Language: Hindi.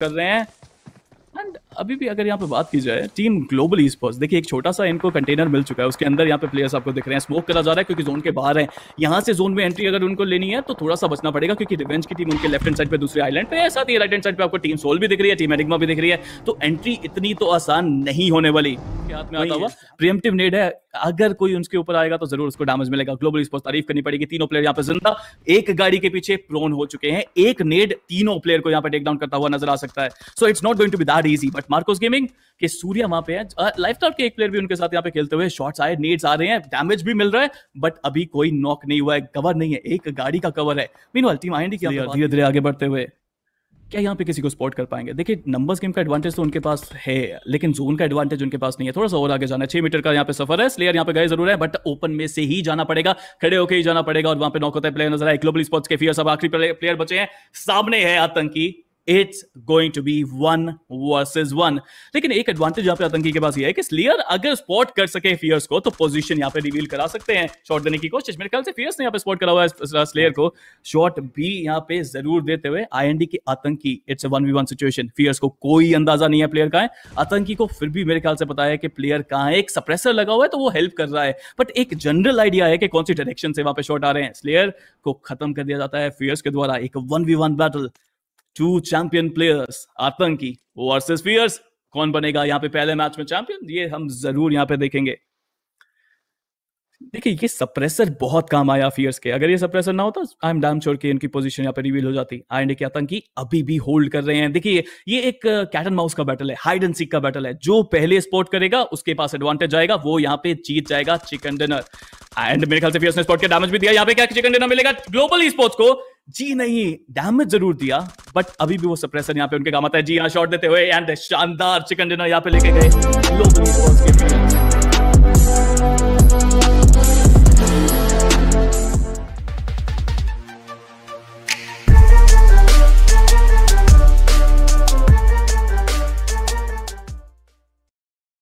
कर रहे हैं एंड अभी भी अगर यहाँ पे बात की जाए टीम ग्लोबल स्पोर्ट्स देखिए एक छोटा सा इनको कंटेनर मिल चुका है उसके अंदर यहाँ पे प्लेयर्स आपको दिख रहे हैं स्मोक करा जा रहा है क्योंकि जोन के बाहर है यहाँ से जोन में एंट्री अगर उनको लेनी है तो थोड़ा सा बचना पड़ेगा क्योंकि रिवेंज की टीम उनके लेफ्ट एंड साइड पर दूसरे आइलैंड पे साथ ही राइट एंड साइड पर आपको टीम सोल भी दिख रही है टीम एडिग्मा भी दिख रही है तो एंट्री इतनी तो आसान नहीं होने वाली के हाथ में आता हुआ प्रियमटिव नेड है अगर कोई उनके ऊपर आएगा तो जरूर उसको डैमेज मिलेगा ग्लोबल स्पोर्ट्स तारीफ करनी पड़ेगी तीनों प्लेयर यहाँ पे जिंदा एक गाड़ी के पीछे प्रोन हो चुके हैं एक नेड तीनों प्लेयर को यहाँ पे टेक डाउन करता हुआ नजर आ सकता है so it's not going to be that easy but Marcos gaming के सूर्य वहां पे है लाइफ के एक प्लेयर भी उनके साथ यहाँ पे खेलते हुए शॉर्ट्स आए नेड्स आ रहे हैं डैमेज भी मिल रहा है बट अभी कोई नॉक नहीं हुआ है कवर नहीं है एक गाड़ी का कवर है मीन टीम आएंडी धीरे धीरे आगे बढ़ते हुए क्या यहाँ पे किसी को स्पॉट कर पाएंगे देखिए नंबर्स गेम का एडवांटेज तो उनके पास है लेकिन जोन का एडवांटेज उनके पास नहीं है थोड़ा सा और आगे जाना है छह मीटर का यहाँ पे सफर है स्लेयर यहाँ पे गए जरूर है बट ओपन में से ही जाना पड़ेगा खड़े होकर ही जाना पड़ेगा और वहां पे नौकर प्लेयर नजर आए ग्लोबल स्पोर्ट्स के फियर सब आखिरी प्लेयर बचे हैं सामने है Aatanki it's going to be one versus one लेकिन एक एडवांटेज यहाँ पे आतंकी के पास ये है कि स्लियर अगर स्पॉट कर सके फियर्स को तो पोजिशन यहाँ पे रिवील करा सकते हैं शॉट देने की कोशिश मेरे ख्याल से फियर्स ने यहाँ पे स्पॉट करा हुआ स्लेयर को शॉट भी यहाँ पे जरूर देते हुए आईएनडी की Aatanki it's one v one situation Fierce को कोई अंदाजा नहीं है प्लेयर का है आतंकी को फिर भी मेरे ख्याल से पता है कि प्लेयर कहाँ है एक सप्रेसर लगा हुआ है तो वो हेल्प कर रहा है बट एक जनरल आइडिया है कि कौन सी डायरेक्शन से वहां पे शॉट आ रहे हैं स्लेयर को खत्म कर दिया जाता है फियर्स के द्वारा एक one v one battle two champion players Aatanki versus Fierce कौन बनेगा यहाँ पे पहले मैच में चैंपियन ये हम जरूर यहाँ पे देखेंगे देखिए ये सप्रेसर बहुत काम आया फियर्स के अगर ये सप्रेसर ना होता आई एम डैम छोड़ के इनकी पोजीशन यहाँ पे रिवील हो जाती आई एंड के आतंकी अभी भी होल्ड कर रहे हैं देखिए ये एक कैट एंड माउस का बैटल है हाइड एंड सीक का बैटल है जो पहले स्पोर्ट करेगा उसके पास एडवांटेज आएगा वो यहाँ पे जीत जाएगा चिकन डिनर एंड मेरे ख्याल से फियर्स ने स्पोर्ट के डैमेज भी दिया यहाँ पे क्या चिकन डिनर मिलेगा ग्लोबल स्पोर्ट्स को जी नहीं डैमेज जरूर दिया बट अभी भी वो सप्रेसर यहाँ पे उनके काम आता है जी यहाँ शॉट देते हुए एंड शानदार चिकन डिनर यहाँ पे लेके गए लोग